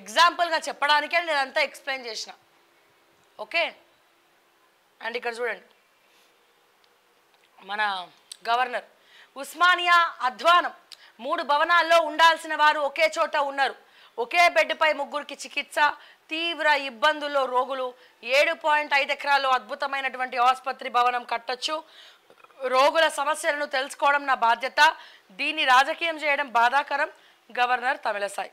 ఎగ్జాంపుల్గా చెప్పడానికే నేను అంతా ఎక్స్ప్లెయిన్ చేసిన ఓకే అండ్ ఇక్కడ చూడండి మన గవర్నర్ ఉస్మానియా అధ్వానం మూడు భవనాల్లో ఉండాల్సిన వారు ఒకే చోట ఉన్నారు ఒకే బెడ్పై ముగ్గురికి చికిత్స తీవ్ర ఇబ్బందుల్లో రోగులు ఏడు పాయింట్ ఐదు ఎకరాల్లో అద్భుతమైనటువంటి ఆసుపత్రి భవనం కట్టొచ్చు రోగుల సమస్యలను తెలుసుకోవడం నా బాధ్యత దీన్ని రాజకీయం చేయడం బాధాకరం గవర్నర్ తమిళసాయి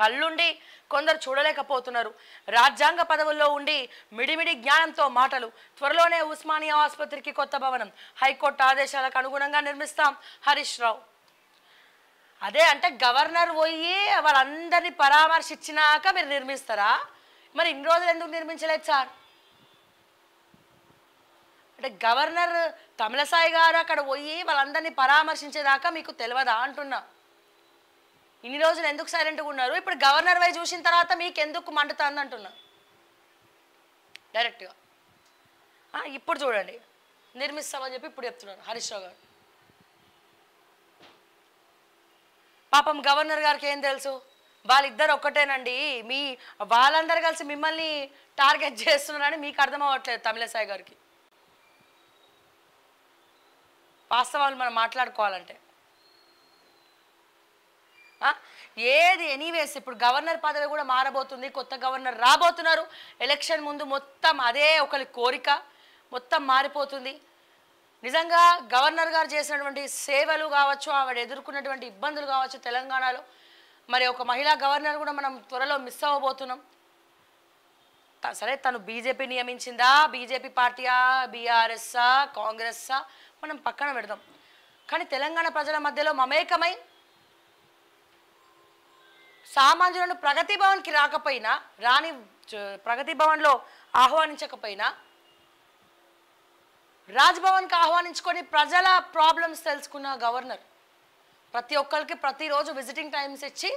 కళ్ళుండి కొందరు చూడలేకపోతున్నారు రాజ్యాంగ పదవుల్లో ఉండి మిడిమిడి జ్ఞానంతో మాటలు త్వరలోనే ఉస్మానియా ఆసుపత్రికి కొత్త భవనం హైకోర్టు ఆదేశాలకు అనుగుణంగా నిర్మిస్తాం హరీష్ రావు అదే అంటే గవర్నర్ పోయి వాళ్ళందరినీ పరామర్శించినాక మీరు నిర్మిస్తారా మరి ఇన్ని రోజులు ఎందుకు నిర్మించలేదు సార్ అంటే గవర్నర్ తమిళసాయి గారు అక్కడ పోయి వాళ్ళందరినీ పరామర్శించేదాకా మీకు తెలియదా అంటున్నా ఇన్ని రోజులు ఎందుకు సైలెంట్గా ఉన్నారు ఇప్పుడు గవర్నర్ వై చూసిన తర్వాత మీకు ఎందుకు మండుతుంది అంటున్నా డైరెక్ట్గా ఇప్పుడు చూడండి నిర్మిస్తామని చెప్పి ఇప్పుడు చెప్తున్నారు హరీష్ రావు గారు పాపం గవర్నర్ గారికి ఏం తెలుసు వాళ్ళిద్దరు ఒక్కటేనండి మీ వాళ్ళందరూ కలిసి మిమ్మల్ని టార్గెట్ చేస్తున్నారని మీకు అర్థం అవ్వట్లేదు తమిళసాయి గారికి వాస్తవాలు మనం మాట్లాడుకోవాలంటే ఏది ఎనీవేస్ ఇప్పుడు గవర్నర్ పదవి కూడా మారబోతుంది కొత్త గవర్నర్ రాబోతున్నారు ఎలక్షన్ ముందు మొత్తం అదే ఒకరి కోరిక మొత్తం మారిపోతుంది నిజంగా గవర్నర్ గారు చేసినటువంటి సేవలు కావచ్చు ఆవిడ ఎదుర్కొన్నటువంటి ఇబ్బందులు కావచ్చు తెలంగాణలో మరి ఒక మహిళా గవర్నర్ కూడా మనం త్వరలో మిస్ అవ్వబోతున్నాం సరే తను బీజేపీ నియమించిందా బీజేపీ పార్టీయా బీఆర్ఎస్సా కాంగ్రెస్సా మనం పక్కన పెడదాం కానీ తెలంగాణ ప్రజల మధ్యలో మమేకమై సామాన్యులను ప్రగతి భవన్కి రాకపోయినా రాని ప్రగతి భవన్లో ఆహ్వానించకపోయినా రాజ్భవన్కి ఆహ్వానించుకొని ప్రజల ప్రాబ్లమ్స్ తెలుసుకున్న గవర్నర్ ప్రతి ఒక్కరికి ప్రతిరోజు విజిటింగ్ టైమ్స్ ఇచ్చి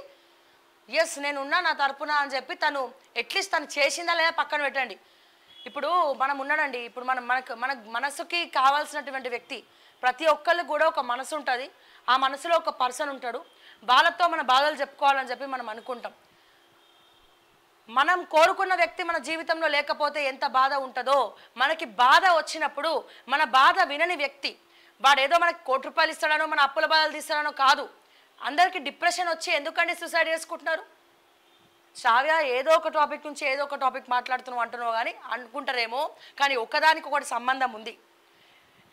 ఎస్ నేనున్నా నా తరపున అని చెప్పి తను ఎట్లీస్ట్ తను చేసిందా లేదా పక్కన పెట్టండి ఇప్పుడు మనం ఉన్నాడండి ఇప్పుడు మనం మనకు మన మనసుకి కావాల్సినటువంటి వ్యక్తి ప్రతి ఒక్కళ్ళు కూడా ఒక మనసు ఉంటుంది ఆ మనసులో ఒక పర్సన్ ఉంటాడు వాళ్ళతో మన బాధలు చెప్పుకోవాలని చెప్పి మనం అనుకుంటాం మనం కోరుకున్న వ్యక్తి మన జీవితంలో లేకపోతే ఎంత బాధ ఉంటుందో మనకి బాధ వచ్చినప్పుడు మన బాధ వినని వ్యక్తి ఏదో మనకి కోటి రూపాయలు ఇస్తాడనో మన అప్పుల బాధలు తీస్తాడనో కాదు అందరికీ డిప్రెషన్ వచ్చి ఎందుకండి సూసైడ్ చేసుకుంటున్నారు శ్రావ్య ఏదో ఒక టాపిక్ నుంచి ఏదో ఒక టాపిక్ మాట్లాడుతున్నావు అంటున్నావు కానీ అనుకుంటారేమో కానీ ఒకదానికి ఒకటి సంబంధం ఉంది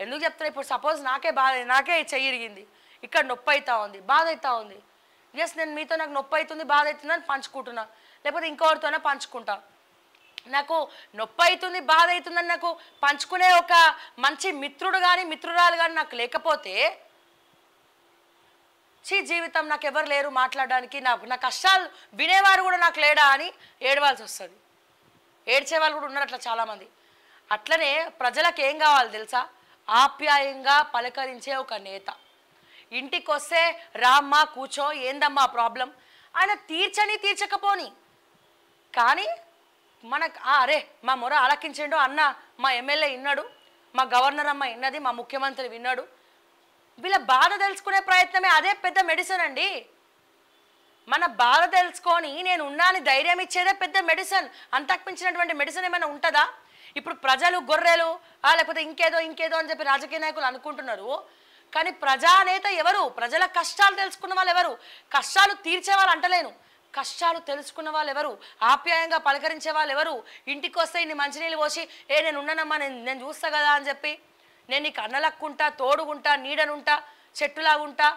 ఎందుకు చెప్తున్నా ఇప్పుడు సపోజ్ నాకే బాధ నాకే చెయ్యిరిగింది ఇక్కడ నొప్పి అవుతా ఉంది బాధ అవుతా ఉంది ఎస్ నేను మీతో నాకు నొప్పి అవుతుంది బాధ అవుతుంది అని పంచుకుంటున్నా లేకపోతే ఇంకొకరితోనే పంచుకుంటా నాకు నొప్పి అవుతుంది బాధ అవుతుందని నాకు పంచుకునే ఒక మంచి మిత్రుడు కానీ మిత్రురాలు కానీ నాకు లేకపోతే చీ జీవితం నాకు ఎవరు లేరు మాట్లాడడానికి నాకు నా కష్టాలు వినేవారు కూడా నాకు లేడా అని ఏడవాల్సి వస్తుంది ఏడ్చే వాళ్ళు కూడా ఉన్నారు అట్లా చాలామంది అట్లనే ప్రజలకు ఏం కావాలి తెలుసా ఆప్యాయంగా పలకరించే ఒక నేత ఇంటికి వస్తే రామ్మా కూర్చో ఏందమ్మా ప్రాబ్లం ఆయన తీర్చని తీర్చకపోని కానీ మనకు అరే మా మొర ఆలకించండు అన్న మా ఎమ్మెల్యే విన్నాడు మా గవర్నర్ అమ్మ విన్నది మా ముఖ్యమంత్రి విన్నాడు వీళ్ళ బాధ తెలుసుకునే ప్రయత్నమే అదే పెద్ద మెడిసిన్ అండి మన బాధ తెలుసుకొని నేను ఉన్నాని ధైర్యం ఇచ్చేదే పెద్ద మెడిసిన్ అంతకు మెడిసిన్ ఏమైనా ఉంటుందా ఇప్పుడు ప్రజలు గొర్రెలు లేకపోతే ఇంకేదో ఇంకేదో అని చెప్పి రాజకీయ నాయకులు అనుకుంటున్నారు కానీ ప్రజానేత ఎవరు ప్రజల కష్టాలు తెలుసుకున్న వాళ్ళు ఎవరు కష్టాలు తీర్చే వాళ్ళు అంటలేను కష్టాలు తెలుసుకున్న వాళ్ళు ఎవరు ఆప్యాయంగా పలకరించే వాళ్ళు ఎవరు ఇంటికి వస్తే ఇన్ని మంచినీళ్ళు పోసి ఏ నేను ఉన్నానమ్మా నేను నేను చూస్తా కదా అని చెప్పి నేను నీకు అన్నలక్కుంటా తోడుగుంటా నీడనుంటా చెట్టులాగుంటా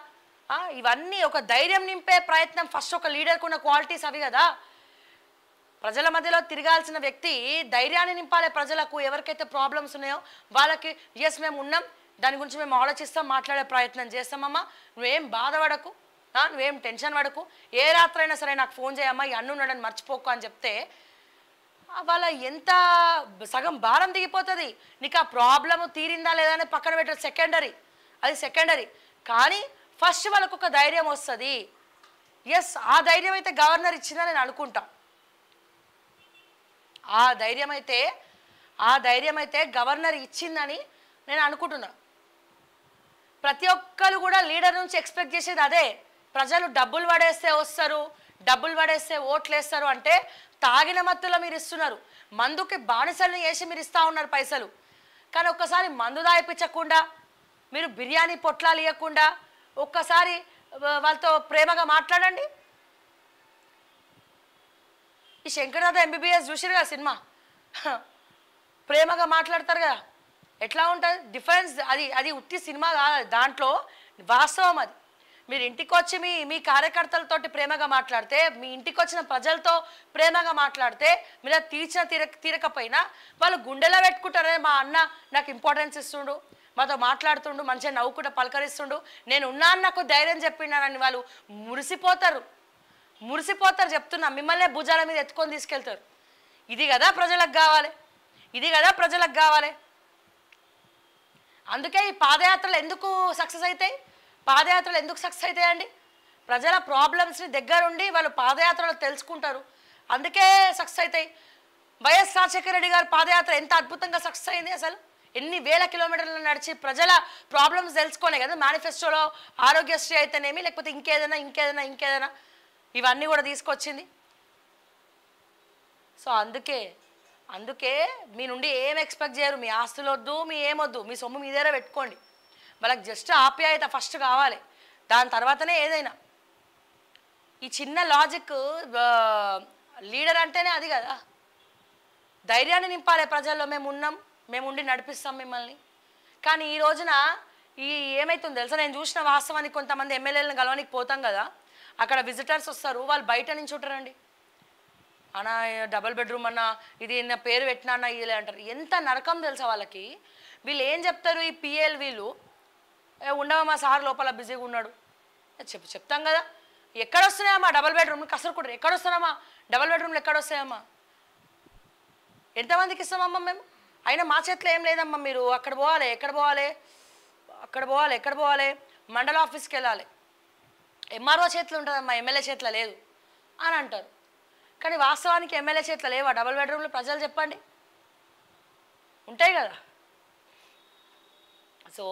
ఇవన్నీ ఒక ధైర్యం నింపే ప్రయత్నం ఫస్ట్ ఒక లీడర్కు ఉన్న క్వాలిటీస్ అవి కదా ప్రజల మధ్యలో తిరగాల్సిన వ్యక్తి ధైర్యాన్ని నింపాలి ప్రజలకు ఎవరికైతే ప్రాబ్లమ్స్ ఉన్నాయో వాళ్ళకి ఎస్ మేము ఉన్నాం దాని గురించి మేము ఆలోచిస్తాం మాట్లాడే ప్రయత్నం చేస్తామమ్మా నువ్వేం బాధపడకు నువ్వేం టెన్షన్ పడకు ఏ రాత్రైనా సరే నాకు ఫోన్ చేయమ్మా ఈ ఉన్నాడని మర్చిపోకు అని చెప్తే వాళ్ళ ఎంత సగం భారం దిగిపోతుంది నీకు ఆ ప్రాబ్లమ్ తీరిందా లేదా అని పక్కన పెట్టారు సెకండరీ అది సెకండరీ కానీ ఫస్ట్ వాళ్ళకు ఒక ధైర్యం వస్తుంది ఎస్ ఆ ధైర్యం అయితే గవర్నర్ ఇచ్చిందని నేను అనుకుంటా ఆ ధైర్యం అయితే ఆ ధైర్యం అయితే గవర్నర్ ఇచ్చిందని నేను అనుకుంటున్నాను ప్రతి ఒక్కరు కూడా లీడర్ నుంచి ఎక్స్పెక్ట్ చేసేది అదే ప్రజలు డబ్బులు పడేస్తే వస్తారు డబ్బులు పడేస్తే ఓట్లు వేస్తారు అంటే తాగిన మత్తులో మీరు ఇస్తున్నారు మందుకి బానిసల్ని వేసి మీరు ఇస్తూ ఉన్నారు పైసలు కానీ ఒక్కసారి మందు దాయిపించకుండా మీరు బిర్యానీ పొట్లాలు ఇవ్వకుండా ఒక్కసారి వాళ్ళతో ప్రేమగా మాట్లాడండి ఈ శంకరనాథ ఎంబీబీఎస్ చూసిరు కదా సినిమా ప్రేమగా మాట్లాడతారు కదా ఎట్లా ఉంటుంది డిఫరెన్స్ అది అది ఉట్టి సినిమా కాదు దాంట్లో వాస్తవం అది మీరు ఇంటికి వచ్చి మీ మీ కార్యకర్తలతోటి ప్రేమగా మాట్లాడితే మీ ఇంటికి వచ్చిన ప్రజలతో ప్రేమగా మాట్లాడితే మీరు అది తీర్చిన తీర తీరకపోయినా వాళ్ళు గుండెలో పెట్టుకుంటారనే మా అన్న నాకు ఇంపార్టెన్స్ ఇస్తుండు మాతో మాట్లాడుతుండు మంచిగా నవ్వుకుంటూ పలకరిస్తుండు నేను ఉన్నా నాకు ధైర్యం చెప్పినానని వాళ్ళు మురిసిపోతారు మురిసిపోతారు చెప్తున్నా మిమ్మల్నే భుజాల మీద ఎత్తుకొని తీసుకెళ్తారు ఇది కదా ప్రజలకు కావాలి ఇది కదా ప్రజలకు కావాలి అందుకే ఈ పాదయాత్రలు ఎందుకు సక్సెస్ అవుతాయి పాదయాత్రలు ఎందుకు సక్సెస్ అవుతాయండి ప్రజల ప్రాబ్లమ్స్ని దగ్గరుండి వాళ్ళు పాదయాత్రలు తెలుసుకుంటారు అందుకే సక్సెస్ అవుతాయి వైఎస్ రాజశేఖర రెడ్డి గారు పాదయాత్ర ఎంత అద్భుతంగా సక్సెస్ అయింది అసలు ఎన్ని వేల కిలోమీటర్లు నడిచి ప్రజల ప్రాబ్లమ్స్ తెలుసుకోలే కదా మేనిఫెస్టోలో ఆరోగ్యశ్రీ అయితేనేమి లేకపోతే ఇంకేదైనా ఇంకేదైనా ఇంకేదైనా ఇవన్నీ కూడా తీసుకొచ్చింది సో అందుకే అందుకే మీ నుండి ఏం ఎక్స్పెక్ట్ చేయరు మీ ఆస్తులు వద్దు మీ ఏమొద్దు మీ సొమ్ము మీ దగ్గర పెట్టుకోండి వాళ్ళకి జస్ట్ ఆప్యాయత ఫస్ట్ కావాలి దాని తర్వాతనే ఏదైనా ఈ చిన్న లాజిక్ లీడర్ అంటేనే అది కదా ధైర్యాన్ని నింపాలి ప్రజల్లో మేము ఉన్నాం మేము ఉండి నడిపిస్తాం మిమ్మల్ని కానీ ఈ రోజున ఈ ఏమైతుందో తెలుసా నేను చూసిన వాస్తవానికి కొంతమంది ఎమ్మెల్యేలను కలవనికి పోతాం కదా అక్కడ విజిటర్స్ వస్తారు వాళ్ళు బయట నుంచి ఉంటారండి అన్న డబల్ బెడ్రూమ్ అన్న ఇది నా పేరు పెట్టినా అన్న ఇది అంటారు ఎంత నరకం తెలుసా వాళ్ళకి వీళ్ళు ఏం చెప్తారు ఈ పిఎల్ వీళ్ళు ఉండవా మా సార్ లోపల బిజీగా ఉన్నాడు చెప్ చెప్తాం కదా ఎక్కడ వస్తున్నాయమ్మా డబల్ బెడ్రూమ్ కసరకూడదు ఎక్కడ వస్తున్నామా డబల్ బెడ్రూమ్లు ఎక్కడ వస్తాయమ్మా ఎంతమందికి ఇస్తామమ్మా మేము అయినా మా చేతిలో ఏం లేదమ్మా మీరు అక్కడ పోవాలి ఎక్కడ పోవాలి అక్కడ పోవాలి ఎక్కడ పోవాలి మండల ఆఫీస్కి వెళ్ళాలి ఎంఆర్ఓ చేతిలో ఉంటుందమ్మా ఎమ్మెల్యే చేతిలో లేదు అని అంటారు కానీ వాస్తవానికి ఎమ్మెల్యే చేతిలో లేవా డబుల్ బెడ్రూమ్లు ప్రజలు చెప్పండి ఉంటాయి కదా సో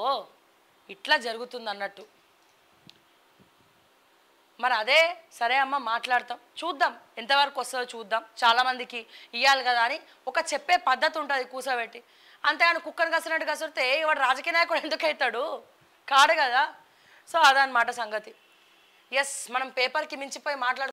ఇట్లా జరుగుతుంది అన్నట్టు మరి అదే సరే అమ్మ మాట్లాడతాం చూద్దాం ఎంతవరకు వస్తుందో చూద్దాం చాలామందికి ఇవ్వాలి కదా అని ఒక చెప్పే పద్ధతి ఉంటుంది కూసబెట్టి అంతేగాని కుక్కను కసినట్టు కసిరితే వాడు రాజకీయ నాయకుడు ఎందుకు అవుతాడు కాడు కదా సో అదనమాట సంగతి ఎస్ మనం పేపర్కి మించిపోయి మాట్లాడు